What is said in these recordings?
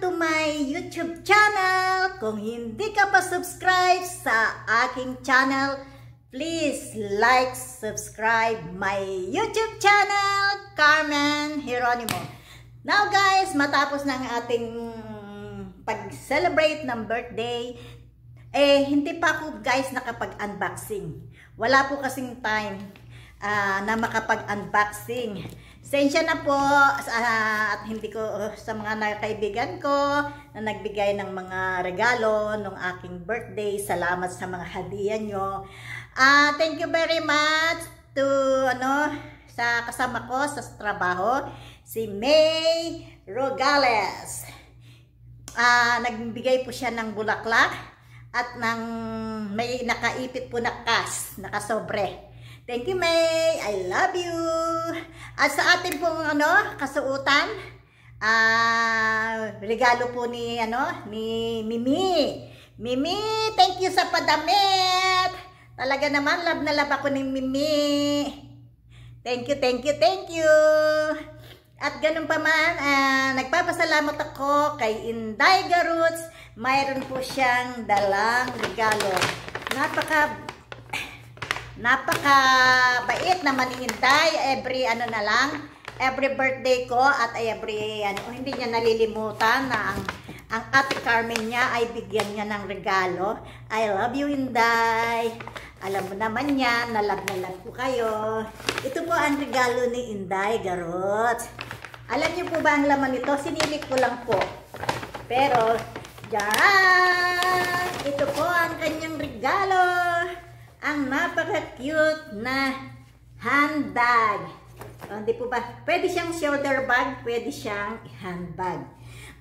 to my YouTube channel. Kung hindi ka pa subscribe sa aking channel, please like, subscribe my YouTube channel, Carmen Hieronimo. Now guys, matapos ng ating pag-celebrate ng birthday, eh hindi pa ako guys nakapag-unboxing. Wala po kasing time uh, na makapag-unboxing. Sensya na po uh, at hindi ko uh, sa mga kaibigan ko na nagbigay ng mga regalo nung aking birthday. Salamat sa mga hadiah nyo. Uh, thank you very much to ano sa kasama ko sa trabaho si May Rogales. Uh, nagbigay po siya ng bulaklak at ng may nakaipit po na kas, nakasobre. Thank you, May. I love you. At sa atin pong ano, kasuutan, uh, ah, regalo po ni ano, ni Mimi. Mimi, thank you sa padamit. Talaga naman love na love ako ni Mimi. Thank you, thank you, thank you. At ganun pa man, uh, nagpapasalamat ako kay Inday Garuts. Mayroon po siyang dalang regalo. Napaka Napaka bait na manihintay every ano na lang, every birthday ko at every ano, hindi niya nalilimutan na ang ang Ate Carmen niya ay bigyan niya ng regalo. I love you, Inday. Alam mo naman niya, nalab na love ko kayo. Ito po ang regalo ni Inday, Garot. Alam niyo po ba ang laman nito? Sinilip ko lang po. Pero, dyan! Ito po ang kanyang regalo ang napaka-cute na handbag. O, hindi po ba? Pwede siyang shoulder bag, pwede siyang handbag.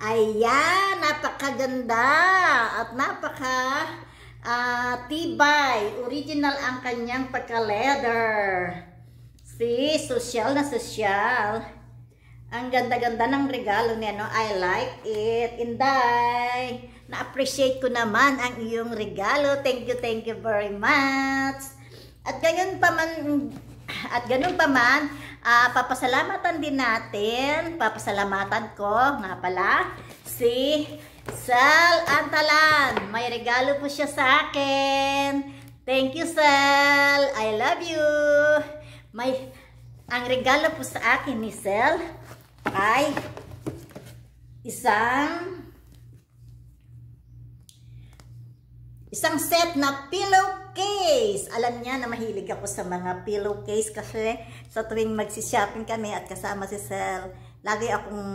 Ayan, napakaganda at napaka uh, tibay. Original ang kanyang pagka-leather. See, social na social. Ang ganda-ganda ng regalo niya, no? I like it. Inday! Na-appreciate ko naman ang iyong regalo. Thank you, thank you very much. At ganyan pa man, at ganun pa man, uh, papasalamatan din natin, papasalamatan ko nga pala, si Sal Antalan. May regalo po siya sa akin. Thank you, Sal. I love you. May, ang regalo po sa akin ni Sel ay isang Isang set na pillowcase. Alam niya na mahilig ako sa mga pillowcase kasi sa tuwing magsi-shopping kami at kasama si Sel, lagi akong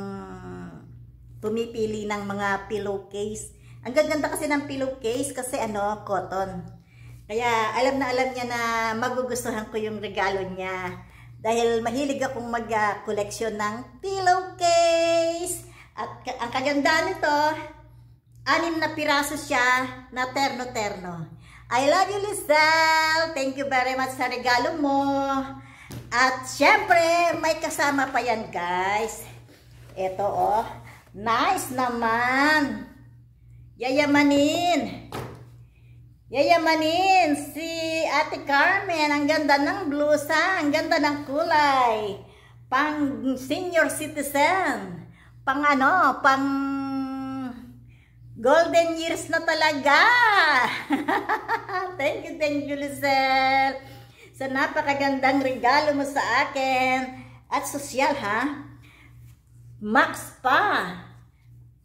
pumipili ng mga pillowcase. Ang gaganda kasi ng pillowcase kasi ano, cotton. Kaya alam na alam niya na magugustuhan ko yung regalo niya. Dahil mahilig akong mag-collection ah, ng pillowcase. At ang kagandaan nito, anim na piraso siya na terno-terno. I love you, Lizelle! Thank you very much sa regalo mo. At syempre, may kasama pa yan, guys. Ito, oh. Nice naman! Yayamanin! Yayamanin si Ate Carmen. Ang ganda ng blusa, ang ganda ng kulay. Pang senior citizen. Pang ano, pang Golden years na talaga! thank you, thank you, Lizelle! Sa napakagandang regalo mo sa akin. At sosyal, ha? Max pa!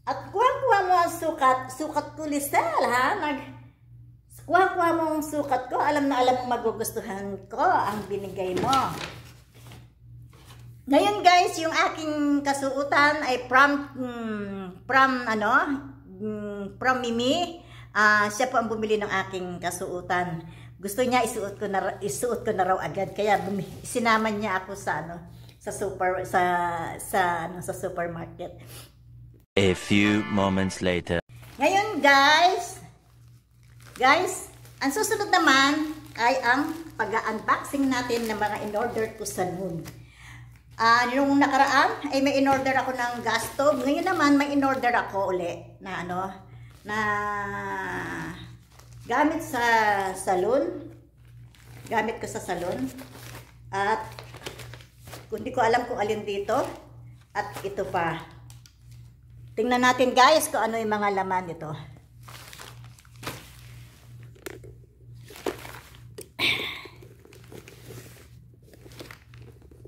At kuha-kuha mo ang sukat. Sukat ko, Lizelle, ha? Nag kuha-kuha mo ang sukat ko. Alam na alam mo magugustuhan ko ang binigay mo. Ngayon guys, yung aking kasuotan ay from, hmm, from ano, Mm, from Mimi, uh, siya po ang bumili ng aking kasuotan. Gusto niya isuot ko na isuot ko na raw agad kaya bumi, niya ako sa ano sa super sa sa ano sa supermarket. A few moments later. Ngayon guys, guys, ang susunod naman ay ang pag-unboxing natin ng mga in-order ko sa noon. Uh, nung nakaraan, ay eh, may in-order ako ng gas stove. Ngayon naman, may in-order ako uli na ano, na gamit sa salon. Gamit ko sa salon. At hindi ko alam kung alin dito. At ito pa. Tingnan natin guys kung ano yung mga laman nito.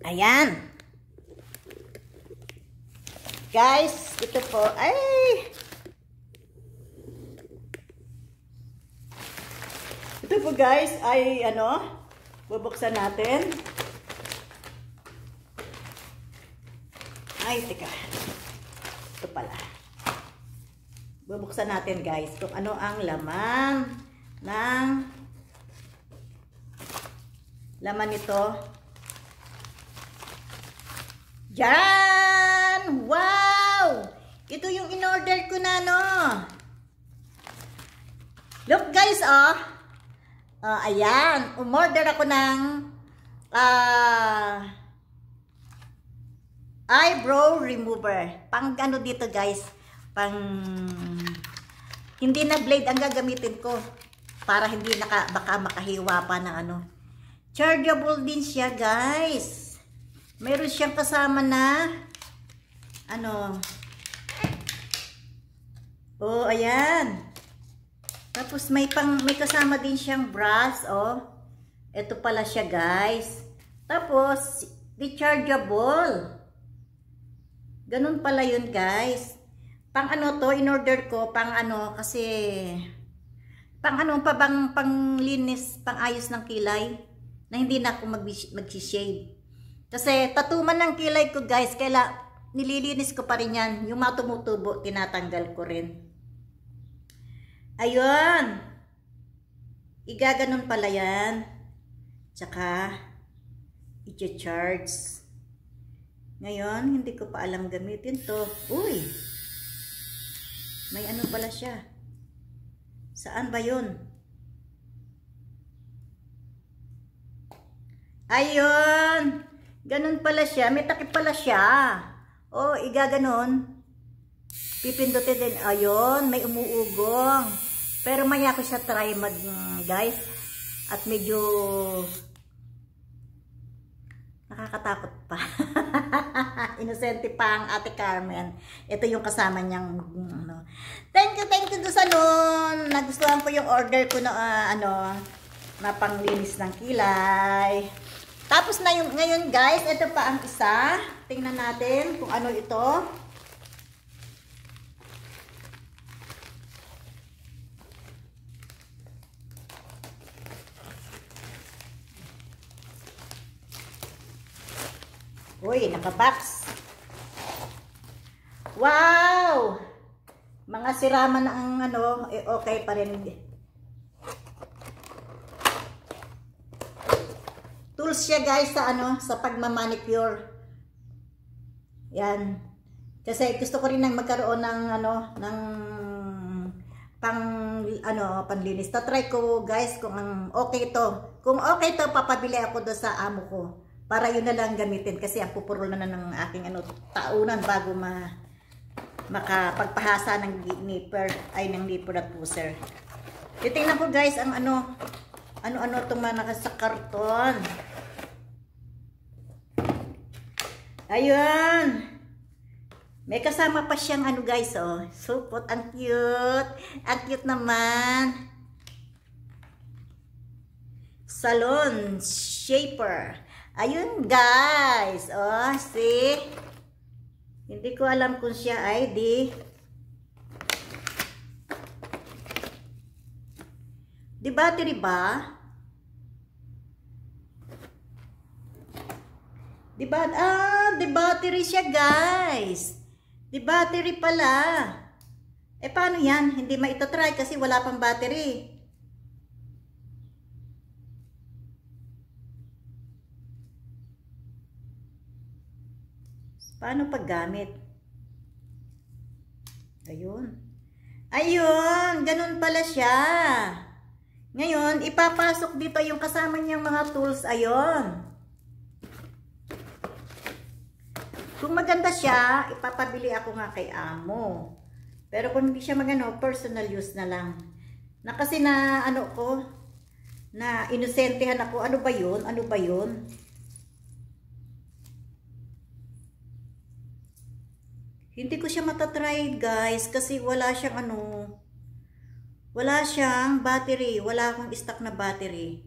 Ayan. Guys, ito po, ay! Ito po guys, ay ano, bubuksan natin. Ay, teka. Ito pala. Bubuksan natin guys kung ano ang laman ng laman nito. Diyan! Ito yung in-order ko na, no? Look, guys, oh. Uh, ayan. Umorder ako ng uh, eyebrow remover. Pang ano dito, guys. Pang hindi na blade ang gagamitin ko para hindi naka, baka makahiwa pa ng ano. Chargeable din siya, guys. Meron siyang kasama na ano, Oh, ayan. Tapos may pang may kasama din siyang brass, oh. Ito pala siya, guys. Tapos rechargeable. Ganun pala 'yun, guys. Pang ano to, in order ko pang ano kasi pang ano pa bang panglinis, pangayos ng kilay na hindi na ako mag magsi-shave. Kasi tatuman ng kilay ko, guys, kaya nililinis ko pa rin 'yan. Yung mga tumutubo, tinatanggal ko rin. Ayun. Igaganon pala yan. Tsaka, i-charge. Ngayon, hindi ko pa alam gamitin to. Uy! May ano pala siya. Saan ba yun? Ayun! Ganun pala siya. May takip pala siya. oh, igaganon. Pipindutin din. Ayun, may umuugong. Pero maya ko siya try mag mm, guys. At medyo nakakatakot pa. Inosente pa ang ate Carmen. Ito yung kasama niyang mm, ano. Thank you, thank you do sa noon. Nagustuhan ko yung order ko na uh, ano na ng kilay. Tapos na yung ngayon guys, ito pa ang isa. Tingnan natin kung ano ito. Uy, nakabox. Wow! Mga siraman ang ano, eh, okay pa rin. Tools siya guys sa ano, sa pagmamanicure. Yan. Kasi gusto ko rin nang magkaroon ng ano, ng pang ano, panlinis. Ta-try ko guys kung ang okay to. Kung okay to, papabili ako do sa amo ko. Para yun na lang gamitin kasi ang pupurol na ng aking ano, taunan bago ma makapagpahasa ng nipper ay ng nipper at puser. Titingnan po guys ang ano ano-ano itong -ano mga sa karton. Ayun. May kasama pa siyang ano guys oh. Supot. Ang cute. Ang cute naman. Salon Shaper. Ayun guys. Oh, see? Hindi ko alam kung siya ay di. Di battery ba? Di ba? Ah, di battery siya guys. Di battery pala. Eh paano yan? Hindi maitotry kasi wala pang battery. Paano paggamit? Ayun. Ayun, ganun pala siya. Ngayon, ipapasok dito yung kasama niyang mga tools. Ayun. Kung maganda siya, ipapabili ako nga kay amo. Pero kung hindi siya magano, personal use na lang. Na kasi na ano ko, na inosentehan ako. Ano ba yun? Ano ba yun? Hindi ko siya matatry guys kasi wala siyang ano, wala siyang battery. Wala akong stock na battery.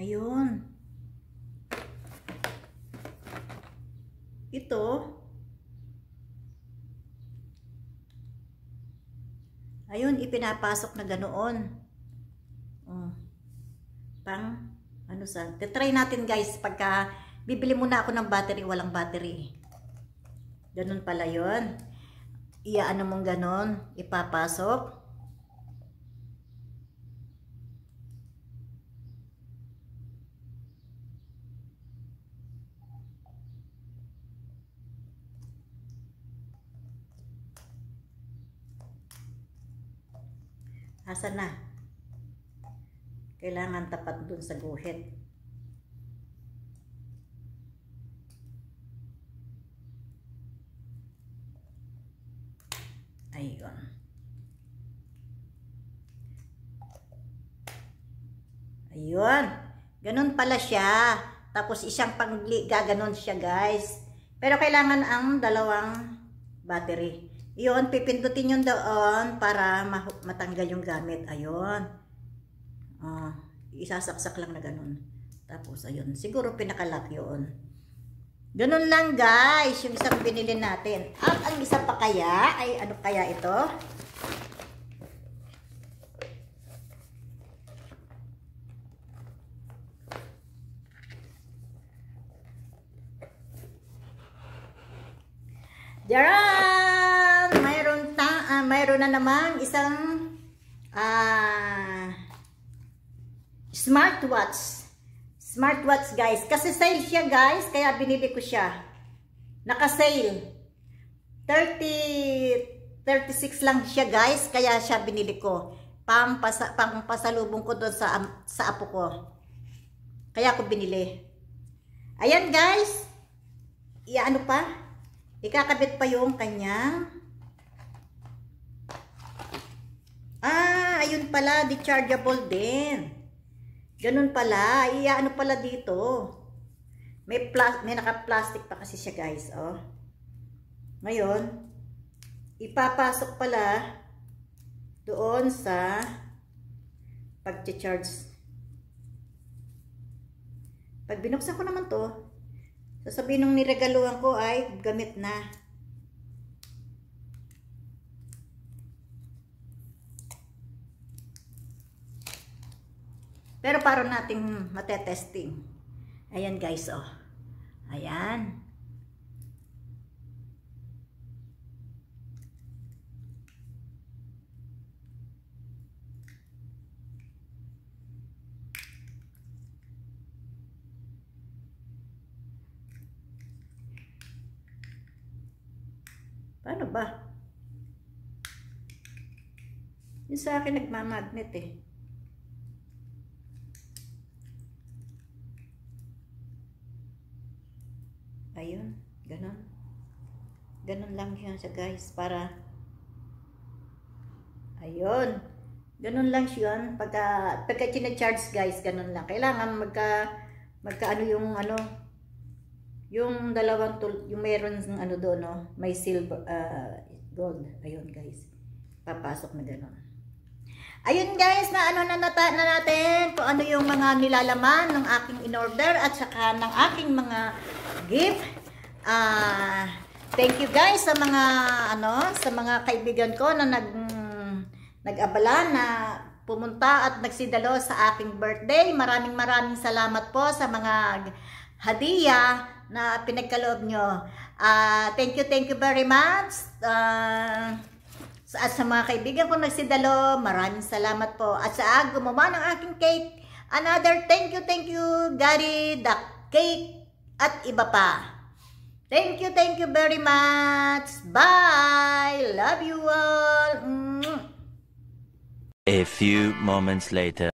Ayun. Ito, Ayun, ipinapasok na ganoon. Oh. Pang, ano sa, try natin guys, pagka, bibili muna ako ng battery, walang battery. Ganun pala yun. Iaano mong ganun, ipapasok. Asa na? Kailangan tapat dun sa guhit. Ayun. Ayun. Ganun pala siya. Tapos isang pangliga, ganun siya guys. Pero kailangan ang dalawang battery. Iyon, pipindutin yun doon um, para matanggal yung gamit. Ayun. Uh, isasaksak lang na ganun. Tapos, ayun. Siguro pinakalak yun. Ganun lang, guys. Yung isang binili natin. At ang isa pa kaya, ay ano kaya ito? There are! na naman isang uh, smartwatch. Smartwatch guys. Kasi sale siya guys. Kaya binili ko siya. Nakasale. 30, 36 lang siya guys. Kaya siya binili ko. Pampasa, pampasalubong ko doon sa, sa apo ko. Kaya ko binili. Ayan guys. Iaano pa? Ikakabit pa yung kanyang Ah, ayun pala, rechargeable din. Ganun pala, iaano pala dito. May plas may naka-plastic pa kasi siya, guys, oh. Ngayon, ipapasok pala doon sa pag-charge. Pag binuksan ko naman 'to, sasabihin ng niregaluhan ko ay gamit na. Pero para nating matetesting. Ayan guys, oh. Ayan. Paano ba? Yung sa akin nagmamagnet eh. yun. Ganon. Ganon lang yun siya guys para ayun. Ganon lang siya yun. Pagka, pagka charge guys, ganon lang. Kailangan magka magka ano yung ano yung dalawang tul yung meron ng ano doon no, may silver uh, gold. Ayun guys. Papasok na ganon. Ayun guys, na ano na, nata na natin kung ano yung mga nilalaman ng aking in-order at saka ng aking mga gift. Ah, thank you guys sa mga ano, sa mga kaibigan ko na nag nagabala na pumunta at nagsidalo sa aking birthday. Maraming maraming salamat po sa mga hadiah na pinagkaloob nyo. Uh, thank you, thank you very much. Uh, sa, at sa mga kaibigan ko nagsidalo, maraming salamat po. At sa gumawa ng aking cake, another thank you, thank you, Gary, the cake, at iba pa. Thank you, thank you very much. Bye. Love you all. A few moments later.